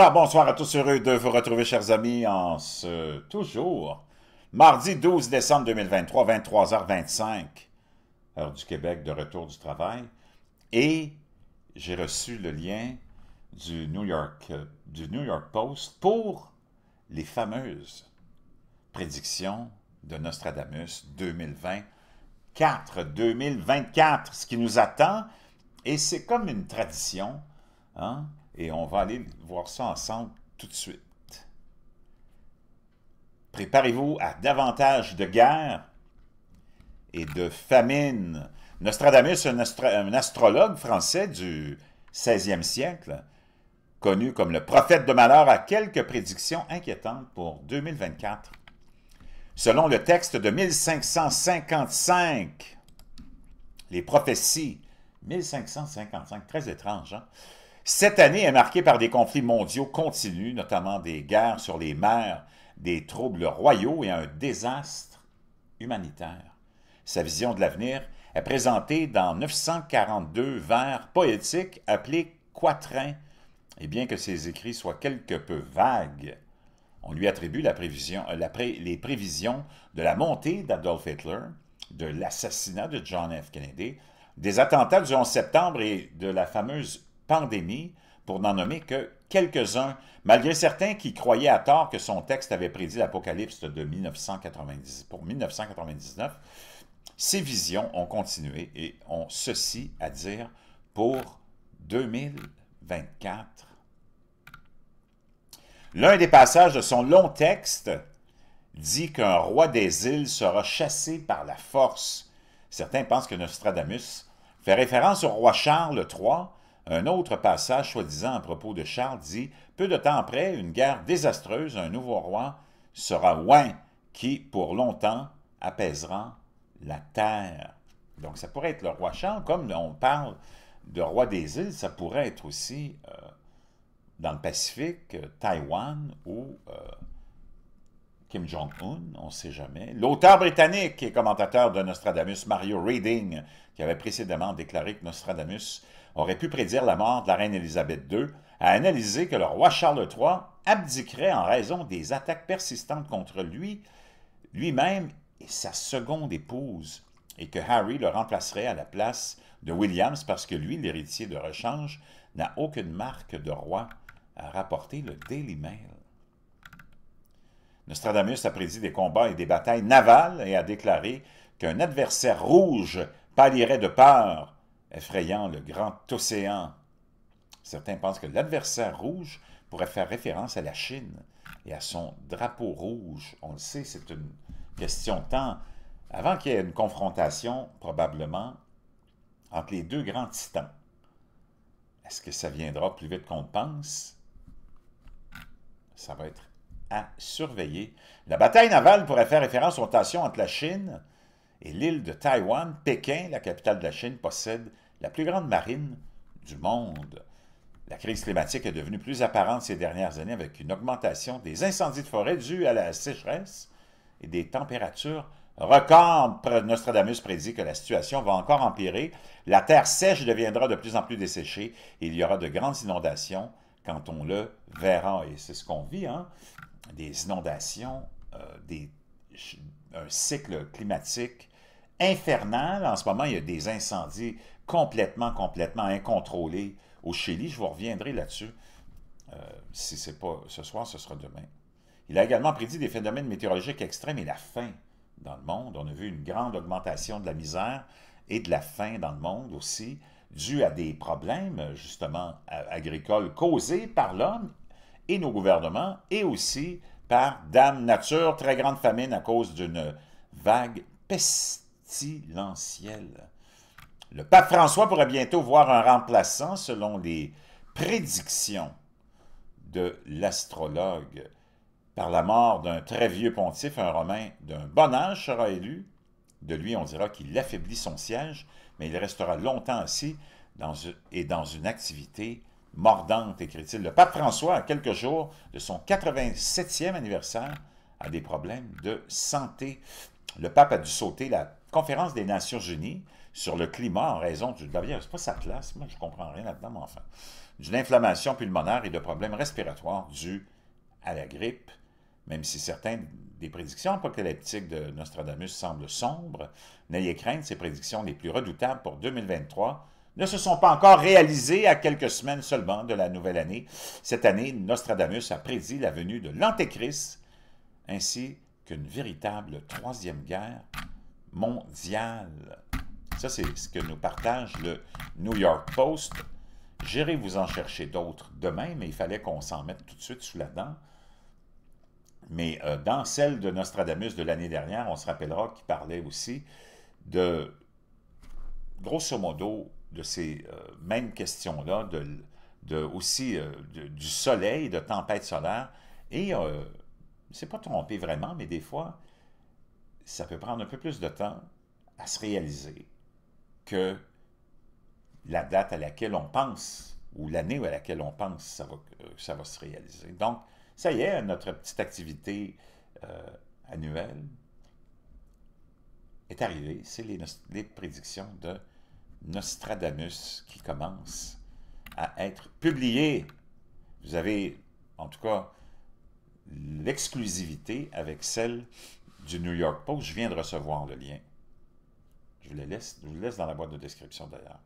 Alors, bonsoir à tous, heureux de vous retrouver, chers amis, en ce toujours mardi 12 décembre 2023, 23h25, heure du Québec, de retour du travail. Et j'ai reçu le lien du New York, du New York Post pour les fameuses prédictions de Nostradamus 2024, 2024, ce qui nous attend. Et c'est comme une tradition, hein? Et on va aller voir ça ensemble tout de suite. Préparez-vous à davantage de guerres et de famines. Nostradamus, un, un astrologue français du 16e siècle, connu comme le prophète de malheur, a quelques prédictions inquiétantes pour 2024. Selon le texte de 1555, les prophéties, 1555, très étrange, hein? Cette année est marquée par des conflits mondiaux continus, notamment des guerres sur les mers, des troubles royaux et un désastre humanitaire. Sa vision de l'avenir est présentée dans 942 vers poétiques appelés quatrains, et bien que ses écrits soient quelque peu vagues, on lui attribue euh, les prévisions de la montée d'Adolf Hitler, de l'assassinat de John F. Kennedy, des attentats du 11 septembre et de la fameuse pandémie, pour n'en nommer que quelques-uns, malgré certains qui croyaient à tort que son texte avait prédit l'apocalypse de 1990, pour 1999, ses visions ont continué et ont ceci à dire pour 2024. L'un des passages de son long texte dit qu'un roi des îles sera chassé par la force. Certains pensent que Nostradamus fait référence au roi Charles III un autre passage, soi-disant à propos de Charles, dit Peu de temps après, une guerre désastreuse, un nouveau roi sera Ouin qui, pour longtemps, apaisera la terre. Donc, ça pourrait être le roi Charles, comme on parle de roi des îles, ça pourrait être aussi euh, dans le Pacifique, euh, Taïwan ou euh, Kim Jong-un, on ne sait jamais. L'auteur britannique et commentateur de Nostradamus, Mario Reading, qui avait précédemment déclaré que Nostradamus aurait pu prédire la mort de la reine Élisabeth II, a analysé que le roi Charles III abdiquerait en raison des attaques persistantes contre lui, lui-même et sa seconde épouse, et que Harry le remplacerait à la place de Williams parce que lui, l'héritier de rechange, n'a aucune marque de roi, a rapporté le Daily Mail. Nostradamus a prédit des combats et des batailles navales et a déclaré qu'un adversaire rouge pâlirait de peur effrayant le grand océan. Certains pensent que l'adversaire rouge pourrait faire référence à la Chine et à son drapeau rouge. On le sait, c'est une question de temps. Avant qu'il y ait une confrontation, probablement, entre les deux grands titans. Est-ce que ça viendra plus vite qu'on pense? Ça va être à surveiller. La bataille navale pourrait faire référence aux tensions entre la Chine et l'île de Taïwan, Pékin, la capitale de la Chine, possède la plus grande marine du monde. La crise climatique est devenue plus apparente ces dernières années avec une augmentation des incendies de forêt dus à la sécheresse et des températures records. Nostradamus prédit que la situation va encore empirer. La terre sèche deviendra de plus en plus desséchée et il y aura de grandes inondations quand on le verra. Et c'est ce qu'on vit, hein? des inondations, euh, des, un cycle climatique infernal. En ce moment, il y a des incendies complètement, complètement incontrôlés au Chili. Je vous reviendrai là-dessus. Euh, si ce n'est pas ce soir, ce sera demain. Il a également prédit des phénomènes météorologiques extrêmes et la faim dans le monde. On a vu une grande augmentation de la misère et de la faim dans le monde aussi, due à des problèmes, justement, agricoles causés par l'homme et nos gouvernements, et aussi par Dame Nature, très grande famine à cause d'une vague peste silencielle. Le pape François pourrait bientôt voir un remplaçant selon les prédictions de l'astrologue. Par la mort d'un très vieux pontife, un Romain d'un bon âge sera élu. De lui, on dira qu'il affaiblit son siège, mais il restera longtemps assis et dans une activité mordante, écrit-il. Le pape François, à quelques jours de son 87e anniversaire, a des problèmes de santé. Le pape a dû sauter la conférence des Nations Unies sur le climat en raison du... D'ailleurs, c'est pas sa place, moi je comprends rien là-dedans, mais enfin. D'une inflammation pulmonaire et de problèmes respiratoires dus à la grippe, même si certaines des prédictions apocalyptiques de Nostradamus semblent sombres, n'ayez crainte, ces prédictions les plus redoutables pour 2023 ne se sont pas encore réalisées à quelques semaines seulement de la nouvelle année. Cette année, Nostradamus a prédit la venue de l'Antéchrist ainsi qu'une véritable troisième guerre mondial, Ça, c'est ce que nous partage le New York Post. J'irai vous en chercher d'autres demain, mais il fallait qu'on s'en mette tout de suite sous la dent. Mais euh, dans celle de Nostradamus de l'année dernière, on se rappellera qu'il parlait aussi de, grosso modo, de ces euh, mêmes questions-là, de, aussi euh, du soleil, de tempête solaire. Et c'est pas trompé vraiment, mais des fois, ça peut prendre un peu plus de temps à se réaliser que la date à laquelle on pense ou l'année à laquelle on pense ça va, euh, ça va se réaliser. Donc, ça y est, notre petite activité euh, annuelle est arrivée. C'est les, les, prédictions de Nostradamus qui commencent à être publiées. Vous avez, en tout cas, l'exclusivité avec celle du New York Post. Je viens de recevoir le lien. Je vous, le laisse, je laisse dans la boîte de description d'ailleurs.